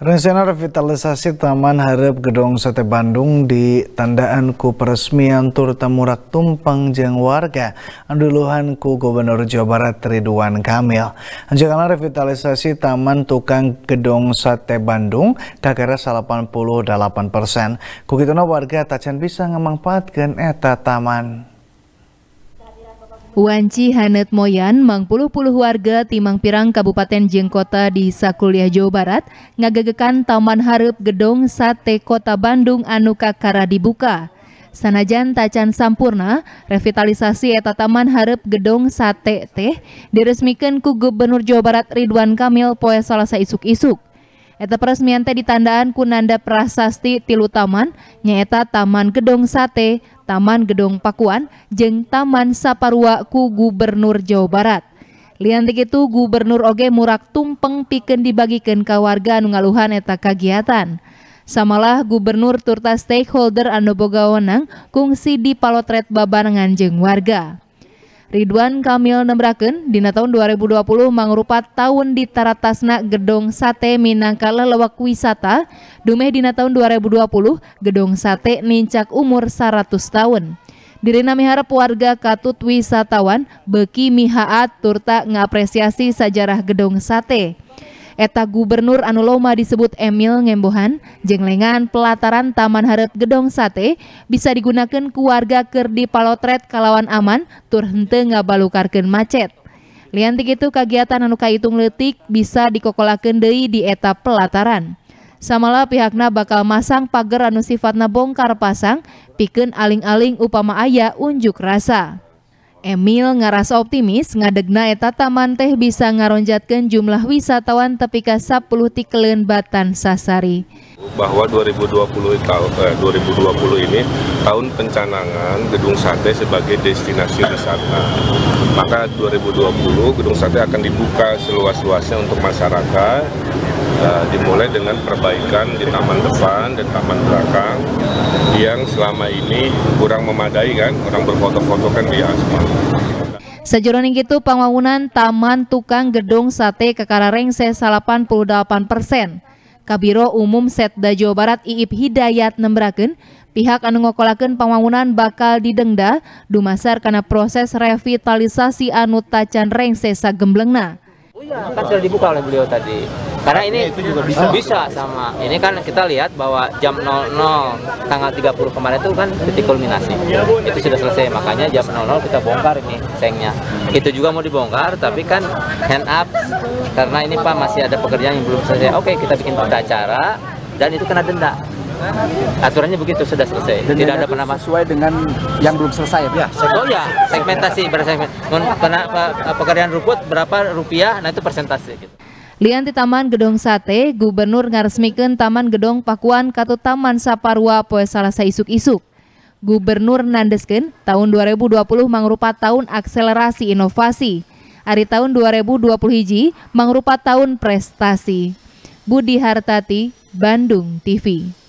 Rencana revitalisasi Taman Harap Gedong Sate Bandung di tandaan ku peresmian tur temurak tumpang jeng warga anduluhan ku Gubernur Jawa Barat Ridwan Kamil. Anjekana revitalisasi Taman Tukang Gedong Sate Bandung kagara 88 persen. Kukituna warga tajan bisa ngemangpaatkan eta taman. Wanci Hanet Moyan, mang puluh-puluh warga Timang Pirang Kabupaten Jengkota di Sakuliah Jawa Barat ngagegekan Taman Harup Gedong Sate Kota Bandung Anuka Kara dibuka. Sanajan tacan sampurna, revitalisasi eta Taman Harup Gedong Sate teh diresmikan ku Gubernur Jawa Barat Ridwan Kamil poe Salasa isuk-isuk. Eta peresmian teh ditandaan kunanda prasasti tilu taman, nyaeta Taman Gedong Sate, Taman Gedong Pakuan, jeng Taman Saparua ku Gubernur Jawa Barat. Liantik itu Gubernur Oge murak tumpeng piken dibagikan ke warga nungaluhan eta kegiatan. Samalah Gubernur turta stakeholder Anu kungsi di palotret babanangan jeng warga. Ridwan Kamil nembraken dina tahun 2020 mangrupa tahun di Taratasna gedong sate Minangkala lewak wisata dumeh dina tahun 2020 gedong sate nincak umur 100 tahun Dirina miharap warga katut wisatawan beki mihaat turta ngapresiasi sejarah gedong sate. Eta Gubernur Anuloma disebut Emil Ngembohan, jenglengan pelataran Taman Harap Gedong Sate bisa digunakan keluarga kerdi Palotret kalawan aman tur henteu ngabalukarkeun macet. Liantik itu kegiatan anu kaitung letik bisa dikokolakan dei di eta pelataran. Samalah pihakna bakal masang pagar anu sifatna bongkar pasang, piken aling-aling upama ayah unjuk rasa. Emil ngerasa optimis ngadegna eta taman teh bisa ngaronjatkan jumlah wisatawan ka 10 tikelen Batan Sasari. Bahwa 2020 tahun eh, 2020 ini tahun pencanangan Gedung Sate sebagai destinasi wisata. Maka 2020 Gedung Sate akan dibuka seluas-luasnya untuk masyarakat eh, dimulai dengan perbaikan di taman depan dan taman belakang yang selama ini kurang memadai kan, orang berfoto-foto kan di aspal. Sejuruning itu pembangunan Taman Tukang Gedung Sate Kekara Rengse 88 persen. Kabiro Umum Setda Jawa Barat Iib Hidayat Nembraken, pihak anu ngokolakan pembangunan bakal didenda dumasar karena proses revitalisasi anu tacan rengse sagemblengna. Oh iya, kan sudah dibuka oleh beliau tadi karena ini iya, itu juga bisa oh. bisa sama ini kan kita lihat bahwa jam 00 tanggal 30 kemarin itu kan titik kulminasi iya, itu sudah selesai makanya jam 00 kita bongkar ini sengnya hmm. itu juga mau dibongkar tapi kan hand up karena ini Pak masih ada pekerjaan yang belum selesai oke kita bikin berita acara dan itu kena denda aturannya begitu sudah selesai dan tidak ada penambah sesuai dengan yang belum selesai ya, ya oh ya segmentasi berapa pekerjaan rumput berapa rupiah nah itu persentase gitu Lian di Taman Gedong Sate, Gubernur ngaresmikan Taman Gedong Pakuan Kato Taman Saparwa poe salasa isuk-isuk. Gubernur nandesken tahun 2020 mangrupa tahun akselerasi inovasi. Hari tahun 2020 hiji mangrupa tahun prestasi. Budi Hartati, Bandung TV.